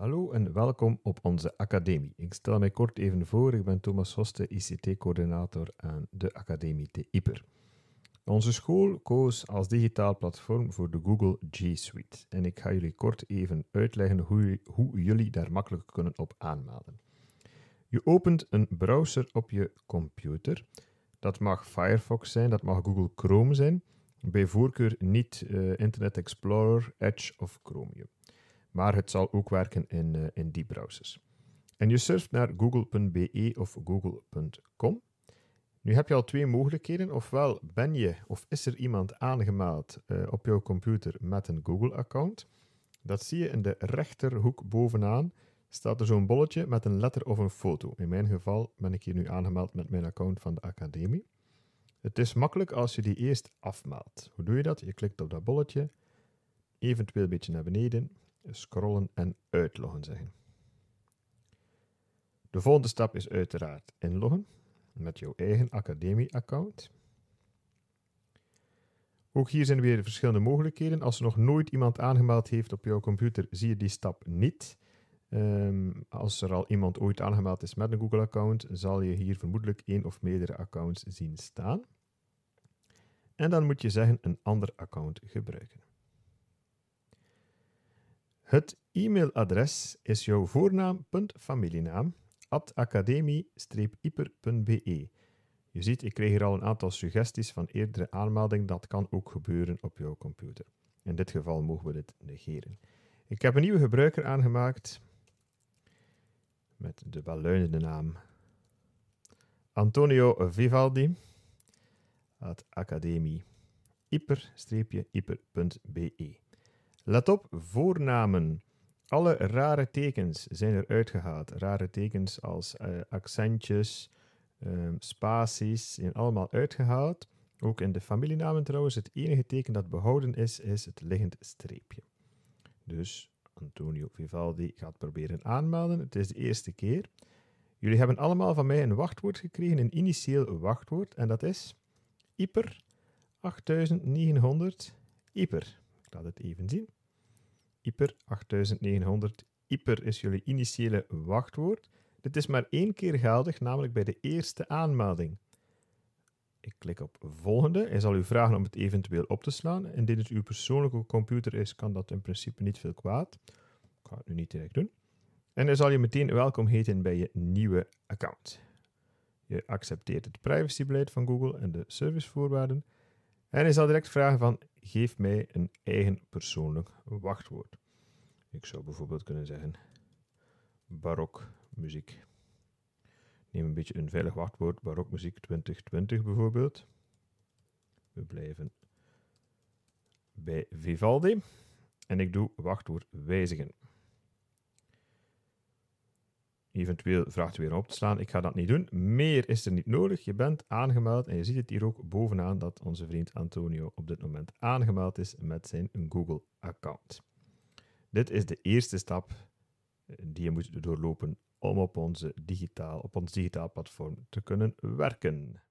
Hallo en welkom op onze academie. Ik stel mij kort even voor. Ik ben Thomas Hoste, ICT-coördinator aan de Academie te Ieper. Onze school koos als digitaal platform voor de Google G Suite. En ik ga jullie kort even uitleggen hoe, hoe jullie daar makkelijk kunnen op aanmelden. Je opent een browser op je computer. Dat mag Firefox zijn, dat mag Google Chrome zijn. Bij voorkeur niet eh, Internet Explorer, Edge of Chromium maar het zal ook werken in, eh, in die browsers. En je surft naar google.be of google.com. Nu heb je al twee mogelijkheden. Ofwel ben je of is er iemand aangemeld eh, op jouw computer met een Google-account. Dat zie je in de rechterhoek bovenaan. Staat er zo'n bolletje met een letter of een foto. In mijn geval ben ik hier nu aangemeld met mijn account van de academie. Het is makkelijk als je die eerst afmeldt. Hoe doe je dat? Je klikt op dat bolletje, eventueel een beetje naar beneden, scrollen en uitloggen zeggen. De volgende stap is uiteraard inloggen met jouw eigen academie-account. Ook hier zijn weer verschillende mogelijkheden. Als er nog nooit iemand aangemeld heeft op jouw computer, zie je die stap niet. Ehm, als er al iemand ooit aangemeld is met een Google-account, zal je hier vermoedelijk één of meerdere accounts zien staan. En dan moet je zeggen een ander account gebruiken. Het e-mailadres is jouw voornaam.familienaam at academie-iper.be. Je ziet, ik kreeg hier al een aantal suggesties van eerdere aanmelding. Dat kan ook gebeuren op jouw computer. In dit geval mogen we dit negeren. Ik heb een nieuwe gebruiker aangemaakt met de welluidende naam Antonio Vivaldi at academie-iper-iper.be. Let op, voornamen. Alle rare tekens zijn er uitgehaald. Rare tekens als eh, accentjes, um, spaties, zijn allemaal uitgehaald. Ook in de familienamen trouwens, het enige teken dat behouden is, is het liggend streepje. Dus Antonio Vivaldi gaat proberen aanmelden. Het is de eerste keer. Jullie hebben allemaal van mij een wachtwoord gekregen, een initieel wachtwoord, en dat is Iper 8900 Iper. Ik laat het even zien. Hyper 8900. Hyper is jullie initiële wachtwoord. Dit is maar één keer geldig, namelijk bij de eerste aanmelding. Ik klik op volgende. Hij zal u vragen om het eventueel op te slaan. Indien het uw persoonlijke computer is, kan dat in principe niet veel kwaad. Ik ga het nu niet direct doen. En hij zal je meteen welkom heten bij je nieuwe account. Je accepteert het privacybeleid van Google en de servicevoorwaarden. En hij zal direct vragen van, geef mij een eigen persoonlijk wachtwoord. Ik zou bijvoorbeeld kunnen zeggen, barok muziek. Neem een beetje een veilig wachtwoord, barokmuziek 2020 bijvoorbeeld. We blijven bij Vivaldi. En ik doe wachtwoord wijzigen eventueel vraagt weer op te slaan. Ik ga dat niet doen. Meer is er niet nodig. Je bent aangemeld en je ziet het hier ook bovenaan dat onze vriend Antonio op dit moment aangemeld is met zijn Google-account. Dit is de eerste stap eh, die je moet doorlopen om op, onze digitaal, op ons digitaal platform te kunnen werken.